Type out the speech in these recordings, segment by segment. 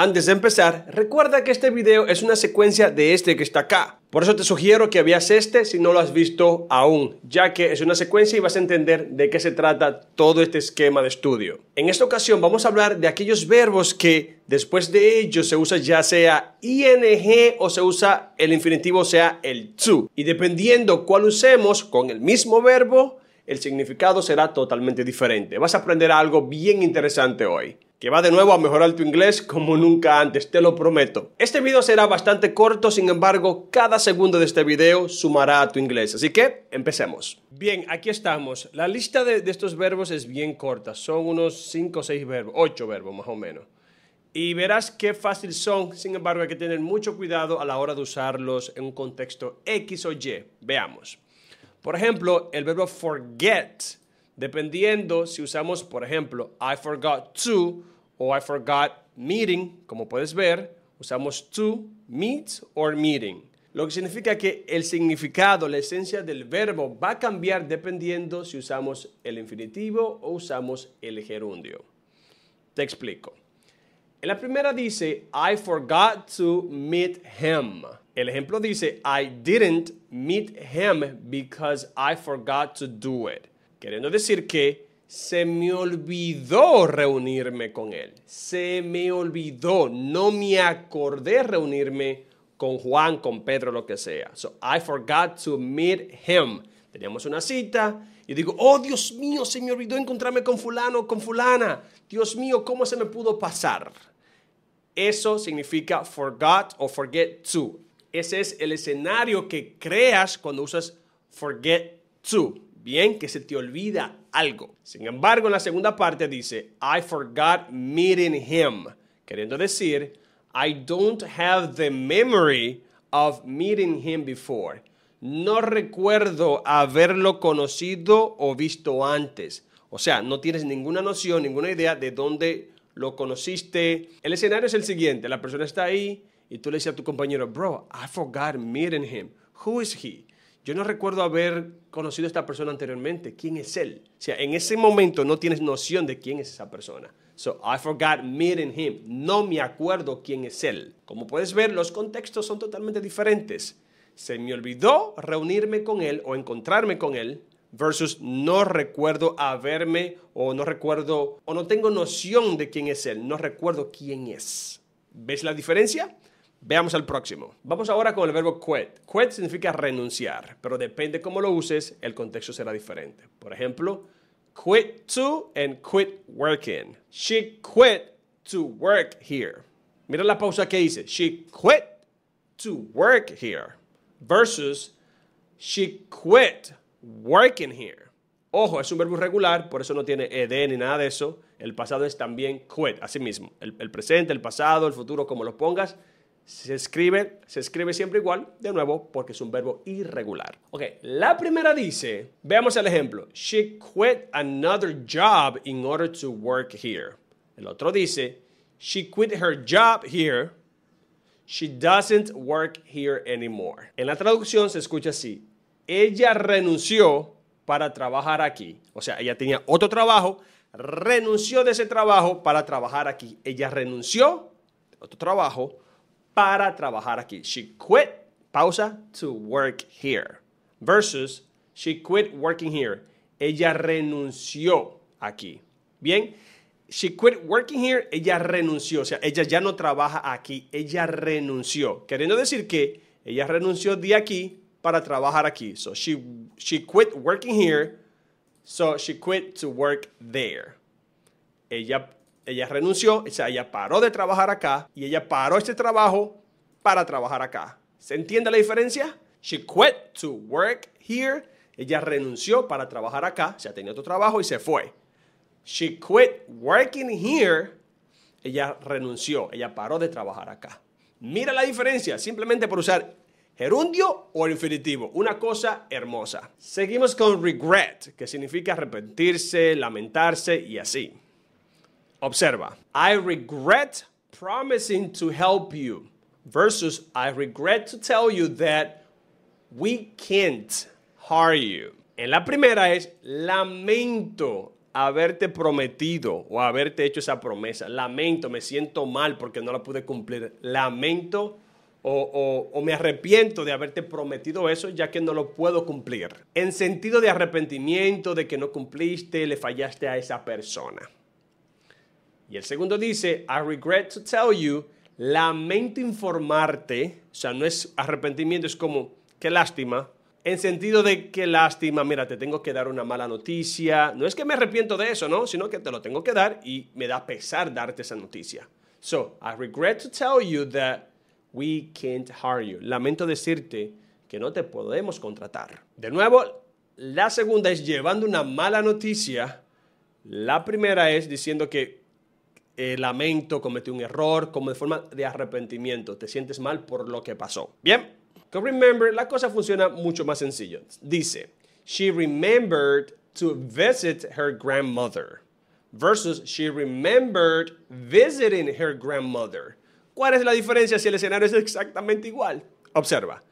Antes de empezar, recuerda que este video es una secuencia de este que está acá. Por eso te sugiero que veas este si no lo has visto aún, ya que es una secuencia y vas a entender de qué se trata todo este esquema de estudio. En esta ocasión vamos a hablar de aquellos verbos que después de ellos se usa ya sea ing o se usa el infinitivo, o sea el to. Y dependiendo cuál usemos con el mismo verbo, el significado será totalmente diferente. Vas a aprender algo bien interesante hoy que va de nuevo a mejorar tu inglés como nunca antes, te lo prometo. Este video será bastante corto, sin embargo, cada segundo de este video sumará a tu inglés, así que empecemos. Bien, aquí estamos. La lista de, estos verbos es bien corta, son unos 5 o 6 verbos, 8 verbos más o menos. Y verás qué fácil son, sin embargo hay que tener mucho cuidado a la hora de usarlos en un contexto X o Y. Veamos. Por ejemplo, el verbo forget, dependiendo si usamos, por ejemplo, I forgot to o I forgot meeting, como puedes ver, usamos to, meet or meeting. Lo que significa que el significado, la esencia del verbo va a cambiar dependiendo si usamos el infinitivo o usamos el gerundio. Te explico. En la primera dice, I forgot to meet him. El ejemplo dice, I didn't meet him because I forgot to do it. Queriendo decir que se me olvidó reunirme con él. Se me olvidó. No me acordé reunirme con Juan, con Pedro, lo que sea. So I forgot to meet him. Teníamos una cita y digo, oh Dios mío, se me olvidó encontrarme con fulano, con fulana. Dios mío, ¿cómo se me pudo pasar? Eso significa forgot o forget to. Ese es el escenario que creas cuando usas forget to. Bien, que se te olvida algo. Sin embargo, en la segunda parte dice, I forgot meeting him. Queriendo decir, I don't have the memory of meeting him before. No recuerdo haberlo conocido o visto antes. O sea, no tienes ninguna noción, ninguna idea de dónde lo conociste. El escenario es el siguiente, la persona está ahí, y tú le dices a tu compañero, bro, I forgot meeting him. Who is he? Yo no recuerdo haber conocido a esta persona anteriormente. ¿Quién es él? O sea, en ese momento no tienes noción de quién es esa persona. So, I forgot meeting him. No me acuerdo quién es él. Como puedes ver, los contextos son totalmente diferentes. Se me olvidó reunirme con él o encontrarme con él versus no recuerdo haberme o no recuerdo o no tengo noción de quién es él. No recuerdo quién es. ¿Ves la diferencia? Veamos el próximo. Vamos ahora con el verbo quit. Quit significa renunciar, pero depende cómo lo uses, el contexto será diferente. Por ejemplo, quit to and quit working. She quit to work here. Mira la pausa que hice. She quit to work here versus she quit working here. Ojo, es un verbo irregular, por eso no tiene ed ni nada de eso. El pasado es también quit, así mismo. el presente, el pasado, el futuro, como lo pongas, se escribe, se escribe siempre igual, de nuevo, porque es un verbo irregular. Ok, la primera dice, veamos el ejemplo. She quit another job in order to work here. El otro dice, she quit her job here. She doesn't work here anymore. En la traducción se escucha así. Ella renunció para trabajar aquí. O sea, ella tenía otro trabajo, renunció de ese trabajo para trabajar aquí. Ella renunció otro trabajo para trabajar aquí. She quit, pausa, to work here. Versus, she quit working here. Ella renunció aquí. Bien, she quit working here, ella renunció. O sea, ella ya no trabaja aquí, ella renunció. Queriendo decir que ella renunció de aquí para trabajar aquí. So she, she quit working here, so she quit to work there. Ella ella renunció, o sea, ella paró de trabajar acá y ella paró este trabajo para trabajar acá. ¿Se entiende la diferencia? She quit to work here. Ella renunció para trabajar acá, o sea, tenía otro trabajo y se fue. She quit working here. Ella renunció, ella paró de trabajar acá. Mira la diferencia, simplemente por usar gerundio o infinitivo. Una cosa hermosa. Seguimos con regret, que significa arrepentirse, lamentarse y así. Observa. I regret promising to help you versus I regret to tell you that we can't hire you. En la primera es lamento haberte prometido o haberte hecho esa promesa. Lamento, me siento mal porque no la pude cumplir. Lamento o, o, me arrepiento de haberte prometido eso ya que no lo puedo cumplir. En sentido de arrepentimiento, de que no cumpliste, le fallaste a esa persona. Y el segundo dice, I regret to tell you, lamento informarte, o sea, no es arrepentimiento, es como, qué lástima, en sentido de qué lástima, mira, te tengo que dar una mala noticia, no es que me arrepiento de eso, ¿no? Sino que te lo tengo que dar y me da pesar darte esa noticia. So, I regret to tell you that we can't hire you. Lamento decirte que no te podemos contratar. De nuevo, la segunda es llevando una mala noticia. La primera es diciendo que eh, lamento, cometí un error, como de forma de arrepentimiento. Te sientes mal por lo que pasó. Bien, remember la cosa funciona mucho más sencillo. Dice, she remembered to visit her grandmother versus she remembered visiting her grandmother. ¿Cuál es la diferencia si el escenario es exactamente igual? Observa.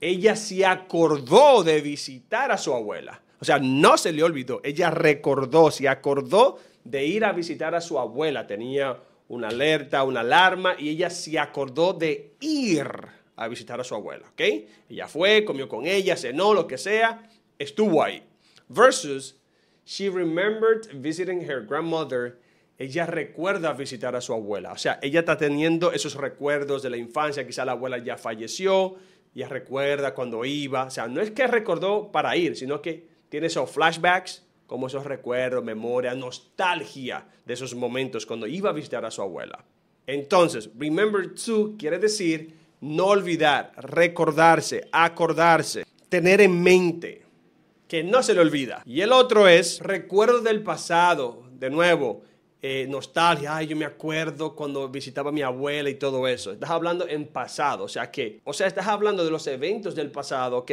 Ella se acordó de visitar a su abuela. O sea, no se le olvidó. Ella recordó, se acordó de ir a visitar a su abuela. Tenía una alerta, una alarma, y ella se acordó de ir a visitar a su abuela, ¿ok? Ella fue, comió con ella, cenó, lo que sea, estuvo ahí. Versus, she remembered visiting her grandmother. Ella recuerda visitar a su abuela. O sea, ella está teniendo esos recuerdos de la infancia. Quizá la abuela ya falleció. ya recuerda cuando iba. O sea, no es que recordó para ir, sino que tiene esos flashbacks como esos recuerdos, memoria, nostalgia de esos momentos cuando iba a visitar a su abuela. Entonces, remember to quiere decir no olvidar, recordarse, acordarse, tener en mente, que no se le olvida. Y el otro es recuerdo del pasado, de nuevo, eh, nostalgia, Ay, yo me acuerdo cuando visitaba a mi abuela y todo eso. Estás hablando en pasado, o sea que, o sea, estás hablando de los eventos del pasado, ¿ok?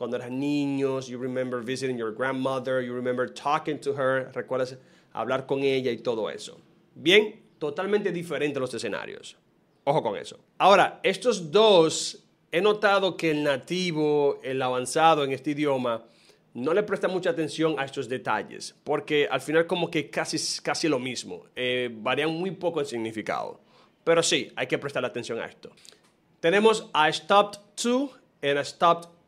cuando eras niños, you remember visiting your grandmother, you remember talking to her, recuerdas hablar con ella y todo eso. Bien, totalmente diferente los escenarios. Ojo con eso. Ahora, estos dos, he notado que el nativo, el avanzado en este idioma, no le presta mucha atención a estos detalles, porque al final como que casi, casi lo mismo, eh, varían muy poco en significado. Pero sí, hay que prestar atención a esto. Tenemos I stopped to and I stopped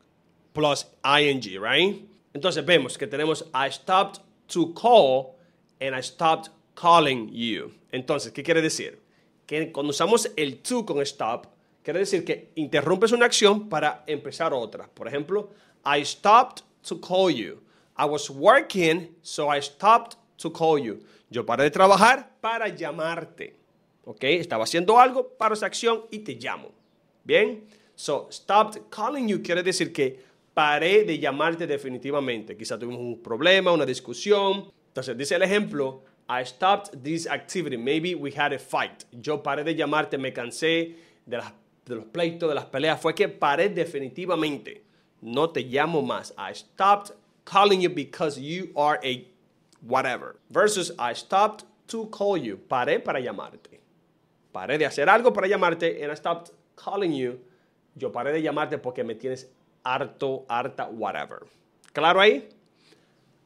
plus ing, right? Entonces vemos que tenemos I stopped to call and I stopped calling you. Entonces, ¿qué quiere decir? Que cuando usamos el to con stop, quiere decir que interrumpes una acción para empezar otra. Por ejemplo, I stopped to call you. I was working, so I stopped to call you. Yo paré de trabajar para llamarte. ¿Ok? Estaba haciendo algo, paro esa acción y te llamo. ¿Bien? So, stopped calling you quiere decir que paré de llamarte definitivamente. Quizá tuvimos un problema, una discusión. Entonces dice el ejemplo, I stopped this activity. Maybe we had a fight. Yo paré de llamarte, me cansé de, las, los pleitos, de las peleas. Fue que paré definitivamente. No te llamo más. I stopped calling you because you are a whatever. Versus I stopped to call you. Paré para llamarte. Paré de hacer algo para llamarte and I stopped calling you. Yo paré de llamarte porque me tienes harto, harta, whatever. ¿Claro ahí?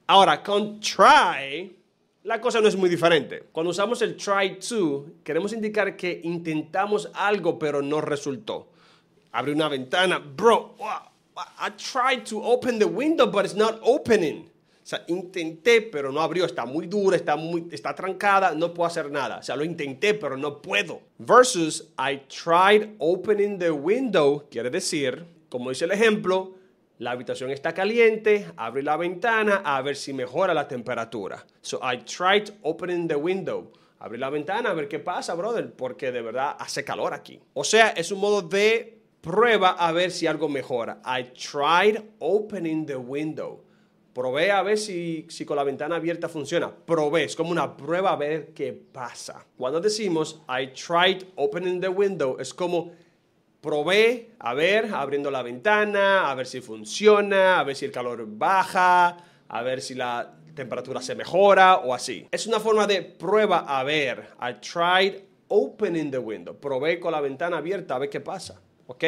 Ahora, con try, la cosa no es muy diferente. Cuando usamos el try to, queremos indicar que intentamos algo pero no resultó. Abre una ventana, bro, I tried to open the window but it's not opening. O sea, intenté, pero no abrió. Está muy dura, está, muy, está trancada, no puedo hacer nada. O sea, lo intenté, pero no puedo. Versus, I tried opening the window, quiere decir, como dice el ejemplo, la habitación está caliente, Abre la ventana a ver si mejora la temperatura. So I tried opening the window. Abre la ventana a ver qué pasa, brother, porque de verdad hace calor aquí. O sea, es un modo de prueba a ver si algo mejora. I tried opening the window. Probé a ver si, si con la ventana abierta funciona. Probé, es como una prueba a ver qué pasa. Cuando decimos I tried opening the window, es como probé, a ver, abriendo la ventana, a ver si funciona, a ver si el calor baja, a ver si la temperatura se mejora o así. Es una forma de prueba a ver. I tried opening the window. Probé con la ventana abierta a ver qué pasa. ¿Ok?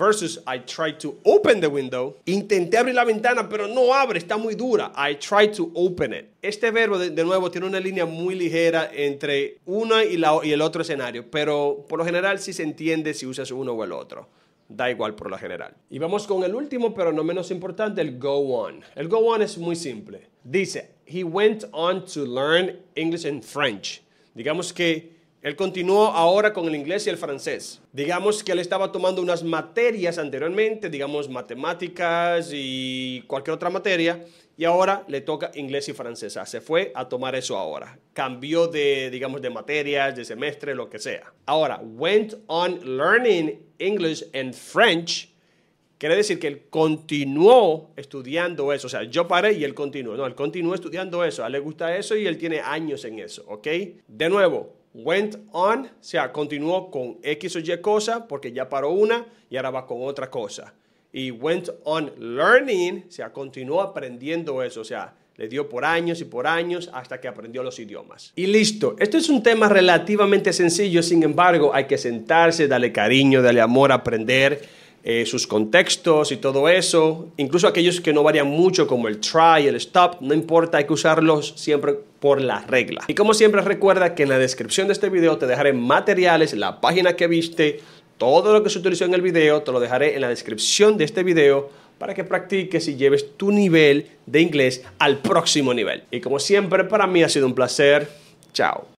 Versus I tried to open the window. Intenté abrir la ventana, pero no abre, está muy dura. I tried to open it. Este verbo, de, nuevo, tiene una línea muy ligera entre uno y, la, y el otro escenario, pero por lo general sí se entiende si usas uno o el otro da igual por lo general. Y vamos con el último, pero no menos importante, el go on. El go on es muy simple. Dice, he went on to learn English and French. Digamos que él continuó ahora con el inglés y el francés. Digamos que él estaba tomando unas materias anteriormente, digamos matemáticas y cualquier otra materia, y ahora le toca inglés y francesa. Se fue a tomar eso ahora. Cambió de, digamos, de materias, de semestre, lo que sea. Ahora, went on learning English and French. Quiere decir que él continuó estudiando eso. O sea, yo paré y él continuó. No, él continuó estudiando eso. A él le gusta eso y él tiene años en eso, ¿ok? De nuevo, went on, o sea, continuó con X o Y cosa porque ya paró una y ahora va con otra cosa. Y went on learning, o sea, continuó aprendiendo eso, o sea, le dio por años y por años hasta que aprendió los idiomas. Y listo, esto es un tema relativamente sencillo, sin embargo, hay que sentarse, dale cariño, dale amor, aprender eh, sus contextos y todo eso. Incluso aquellos que no varían mucho, como el try, el stop, no importa, hay que usarlos siempre por la regla. Y como siempre, recuerda que en la descripción de este video te dejaré materiales, la página que viste, todo lo que se utilizó en el video, te lo dejaré en la descripción de este video para que practiques y lleves tu nivel de inglés al próximo nivel. Y como siempre, para mí ha sido un placer. Chao.